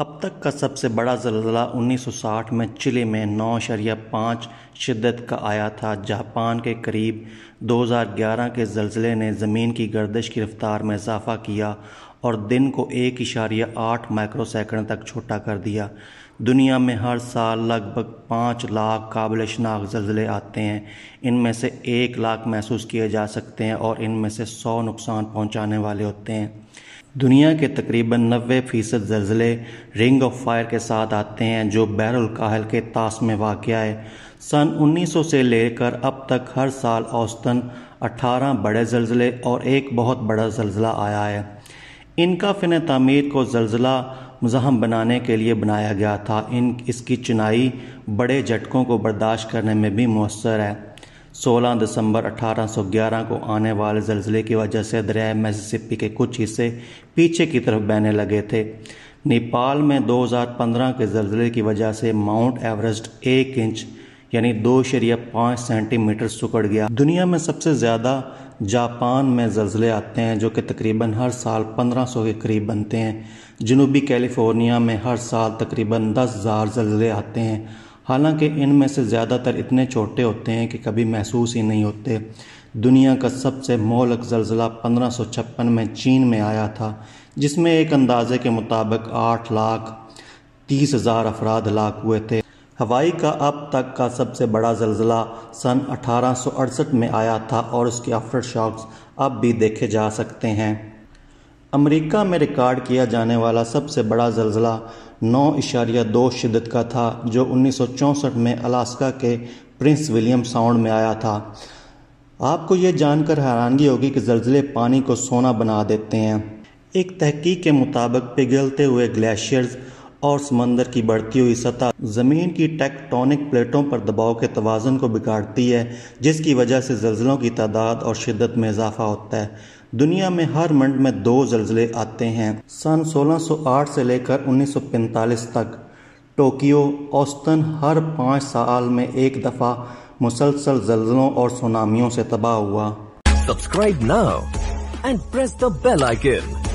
अब तक का सबसे बड़ा जलzला 1960 में चिली में नौ शरिया पाँच शिद्दत का आया था जापान के करीब 2011 के जलजिले ने ज़मीन की गर्दश की रफ्तार में इजाफा किया और दिन को एक इशारिया आठ माइक्रो सेकेंड तक छोटा कर दिया दुनिया में हर साल लगभग पाँच लाख काबिल शनाख जलजिले आते हैं इनमें से एक लाख महसूस किए जा सकते हैं और इनमें से सौ नुकसान पहुँचाने वाले होते हैं दुनिया के तकरीबन 90 फ़ीसद जल्जले रिंग ऑफ फायर के साथ आते हैं जो बैरुल काहल के ताश में वाक़ है सन 1900 से लेकर अब तक हर साल औसतन 18 बड़े जल्जले और एक बहुत बड़ा जल्जला आया है इनका फिन तमीर को जल्जला मुजहम बनाने के लिए बनाया गया था इन इसकी चिनाई बड़े झटकों को बर्दाश्त करने में भी मौसर है 16 दिसंबर 1811 को आने वाले जलजिले की वजह से दरिया मैसिसिपी के कुछ हिस्से पीछे की तरफ बहने लगे थे नेपाल में 2015 के जलजिले की वजह से माउंट एवरेस्ट एक इंच यानी दो शरिया पाँच सेंटीमीटर सुकड़ गया दुनिया में सबसे ज़्यादा जापान में जलजले आते हैं जो कि तकरीबन हर साल 1500 के करीब बनते हैं जनूबी कैलिफोर्निया में हर साल तकरीबन दस हज़ार जलजले आते हैं हालांकि इनमें से ज़्यादातर इतने छोटे होते हैं कि कभी महसूस ही नहीं होते दुनिया का सबसे मोलक जलजिला पंद्रह में चीन में आया था जिसमें एक अंदाजे के मुताबिक आठ लाख तीस हज़ार अफराद हलाक हुए थे हवाई का अब तक का सबसे बड़ा जलजिला सन अठारह में आया था और उसके आफ्टर शॉक्स अब भी देखे जा सकते हैं अमेरिका में रिकॉर्ड किया जाने वाला सबसे बड़ा जलजिला नौ इशारिया दो शिदत का था जो उन्नीस में अलास्का के प्रिंस विलियम साउंड में आया था आपको ये जानकर हैरानगी होगी कि जलजिले पानी को सोना बना देते हैं एक तहकीक के मुताबिक पिघलते हुए ग्लेशियर्स और समंदर की बढ़ती हुई सतह ज़मीन की टेक्टोनिक प्लेटों पर दबाव के तोज़न को बिगाड़ती है जिसकी वजह से जल्ज़लों की तादाद और शिदत में इजाफा होता है दुनिया में हर मंड में दो जल्ज़ले आते हैं सन 1608 से लेकर 1945 तक टोक्यो औस्तन हर पाँच साल में एक दफ़ा मुसलसल जल्जलों और सुनामियों से तबाह हुआ subscribe now and press the bell icon